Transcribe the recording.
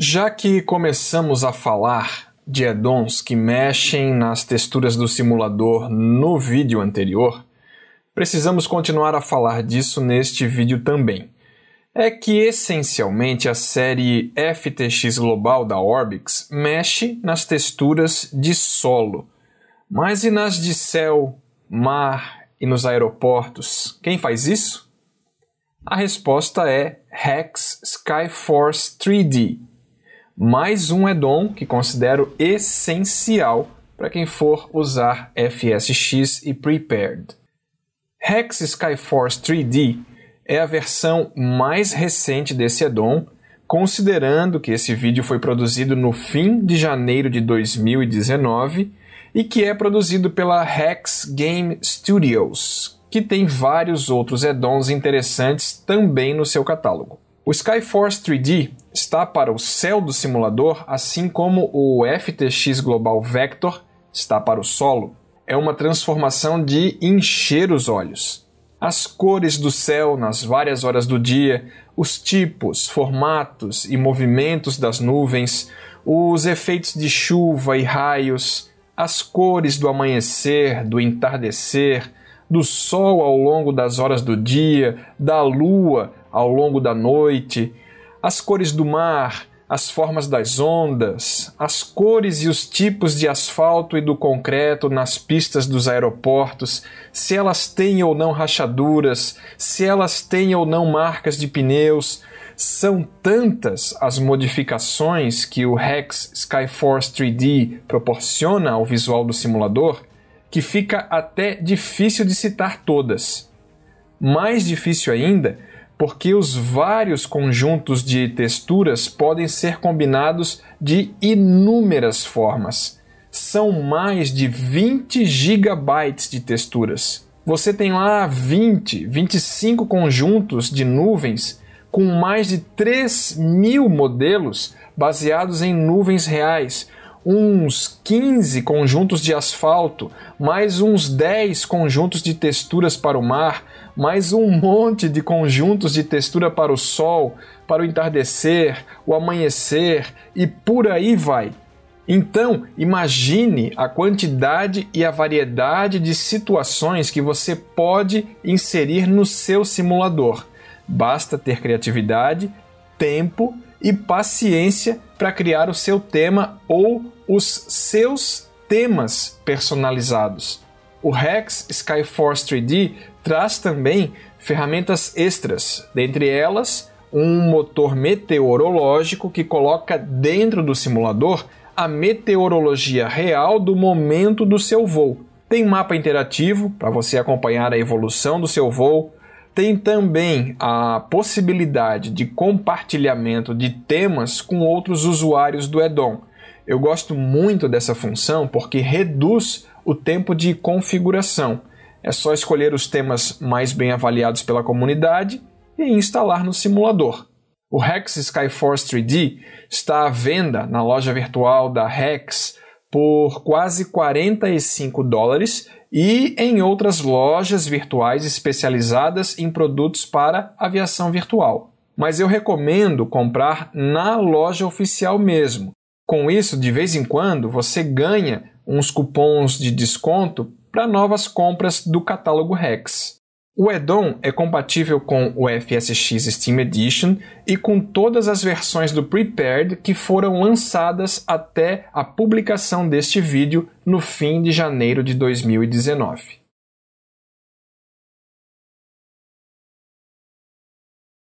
Já que começamos a falar de addons que mexem nas texturas do simulador no vídeo anterior, precisamos continuar a falar disso neste vídeo também. É que essencialmente a série FTX Global da Orbix mexe nas texturas de solo, mas e nas de céu, mar e nos aeroportos? Quem faz isso? A resposta é Hex Skyforce 3D, mais um addon que considero essencial para quem for usar FSX e Prepared. Hex Skyforce 3D é a versão mais recente desse addon, considerando que esse vídeo foi produzido no fim de janeiro de 2019 e que é produzido pela Hex Game Studios, que tem vários outros addons interessantes também no seu catálogo. O Skyforce 3D está para o céu do simulador, assim como o FTX Global Vector está para o solo. É uma transformação de encher os olhos. As cores do céu nas várias horas do dia, os tipos, formatos e movimentos das nuvens, os efeitos de chuva e raios, as cores do amanhecer, do entardecer, do sol ao longo das horas do dia, da lua, ao longo da noite, as cores do mar, as formas das ondas, as cores e os tipos de asfalto e do concreto nas pistas dos aeroportos, se elas têm ou não rachaduras, se elas têm ou não marcas de pneus. São tantas as modificações que o Rex Skyforce 3D proporciona ao visual do simulador que fica até difícil de citar todas. Mais difícil ainda porque os vários conjuntos de texturas podem ser combinados de inúmeras formas. São mais de 20 gigabytes de texturas. Você tem lá 20, 25 conjuntos de nuvens com mais de 3 mil modelos baseados em nuvens reais, uns 15 conjuntos de asfalto, mais uns 10 conjuntos de texturas para o mar, mais um monte de conjuntos de textura para o sol, para o entardecer, o amanhecer e por aí vai. Então, imagine a quantidade e a variedade de situações que você pode inserir no seu simulador. Basta ter criatividade, tempo e paciência para criar o seu tema ou os seus temas personalizados. O Rex Skyforce 3D traz também ferramentas extras, dentre elas um motor meteorológico que coloca dentro do simulador a meteorologia real do momento do seu voo. Tem mapa interativo para você acompanhar a evolução do seu voo, tem também a possibilidade de compartilhamento de temas com outros usuários do Edom. Eu gosto muito dessa função porque reduz o tempo de configuração. É só escolher os temas mais bem avaliados pela comunidade e instalar no simulador. O Hex Skyforce 3D está à venda na loja virtual da Hex por quase 45 dólares e em outras lojas virtuais especializadas em produtos para aviação virtual. Mas eu recomendo comprar na loja oficial mesmo. Com isso, de vez em quando, você ganha uns cupons de desconto para novas compras do catálogo Rex. O Edom é compatível com o FSX Steam Edition e com todas as versões do Prepared que foram lançadas até a publicação deste vídeo no fim de janeiro de 2019.